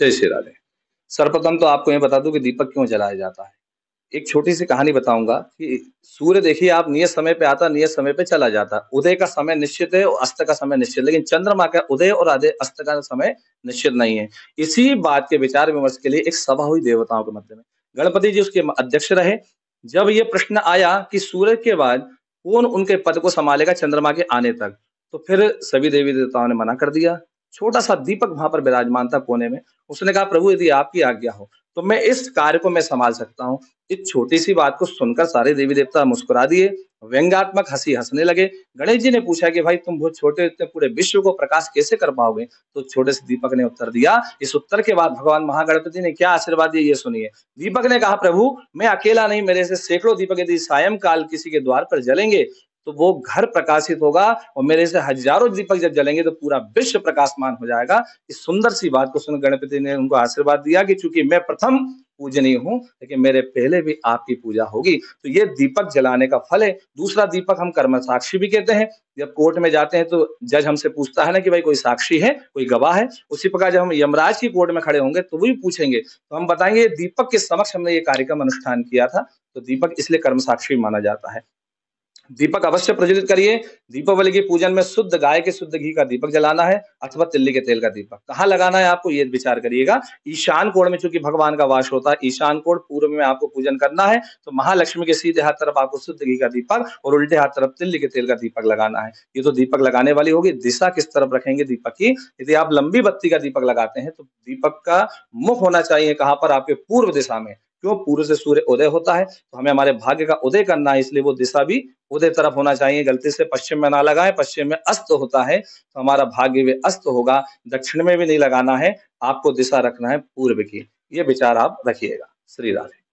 जय श्री राधे सर्वप्रथम तो आपको ये बता दूं कि दीपक क्यों जलाया जाता है एक छोटी सी कहानी बताऊंगा कि सूर्य देखिए आप नियत समय पे आता नियत समय पे चला जाता उदय का समय निश्चित है और अस्त का समय निश्चित लेकिन चंद्रमा का उदय और आधे अस्त का समय निश्चित नहीं है इसी बात के विचार विमर्श के लिए एक सभा हुई देवताओं के मध्य में गणपति जी उसके अध्यक्ष रहे जब ये प्रश्न आया कि सूर्य के बाद कौन उनके पद को संभालेगा चंद्रमा के आने तक तो फिर सभी देवी देवताओं ने मना कर दिया छोटा सा दीपक वहां पर विराजमान था कोने में उसने कहा प्रभु यदि आपकी आज्ञा हो तो मैं इस कार्य को मैं संभाल सकता हूँ इस छोटी सी बात को सुनकर सारे देवी देवता मुस्कुरा दिए व्यंगात्मक हंसी हंसने लगे गणेश जी ने पूछा कि भाई तुम बहुत छोटे इतने पूरे विश्व को प्रकाश कैसे कर पाओगे तो छोटे से दीपक ने उत्तर दिया इस उत्तर के बाद भगवान महागणपति ने क्या आशीर्वाद दिया ये सुनिए दीपक ने कहा प्रभु मैं अकेला नहीं मेरे से सैकड़ों दीपक यदि सायं काल किसी के द्वार पर जलेंगे तो वो घर प्रकाशित होगा और मेरे से हजारों दीपक जब जलेंगे तो पूरा विश्व प्रकाशमान हो जाएगा इस सुंदर सी बात को सुन गणपति ने उनको आशीर्वाद दिया कि चूंकि मैं प्रथम पूजनीय हूं लेकिन मेरे पहले भी आपकी पूजा होगी तो ये दीपक जलाने का फल है दूसरा दीपक हम कर्म साक्षी भी कहते हैं जब कोर्ट में जाते हैं तो जज हमसे पूछता है ना कि भाई कोई साक्षी है कोई गवाह है उसी प्रकार जब हम यमराज की कोर्ट में खड़े होंगे तो वो भी पूछेंगे तो हम बताएंगे दीपक के समक्ष हमने ये कार्यक्रम अनुष्ठान किया था तो दीपक इसलिए कर्म साक्षी माना जाता है दीपक अवश्य प्रज्वलित करिए दीपावली के पूजन में शुद्ध गाय के शुद्ध घी का दीपक जलाना है अथवा तिल्ली के तेल का दीपक कहाँ लगाना है आपको ये विचार करिएगा ईशान कोण में चूंकि भगवान का वास होता है ईशान कोण पूर्व में आपको पूजन करना है तो महालक्ष्मी के सीधे हाथ तरफ आपको शुद्ध घी का दीपक और उल्टे हाथ तरफ तिल्ली के तेल का दीपक लगाना है ये तो दीपक लगाने वाली होगी दिशा किस तरफ रखेंगे दीपक की यदि आप लंबी बत्ती का दीपक लगाते हैं तो दीपक का मुख होना चाहिए कहाँ पर आपके पूर्व दिशा में क्यों पूर्व से सूर्य उदय होता है तो हमें हमारे भाग्य का उदय करना है इसलिए वो दिशा भी उदय तरफ होना चाहिए गलती से पश्चिम में ना लगाए पश्चिम में अस्त होता है तो हमारा भाग्य भी अस्त होगा दक्षिण में भी नहीं लगाना है आपको दिशा रखना है पूर्व की ये विचार आप रखिएगा श्री राधे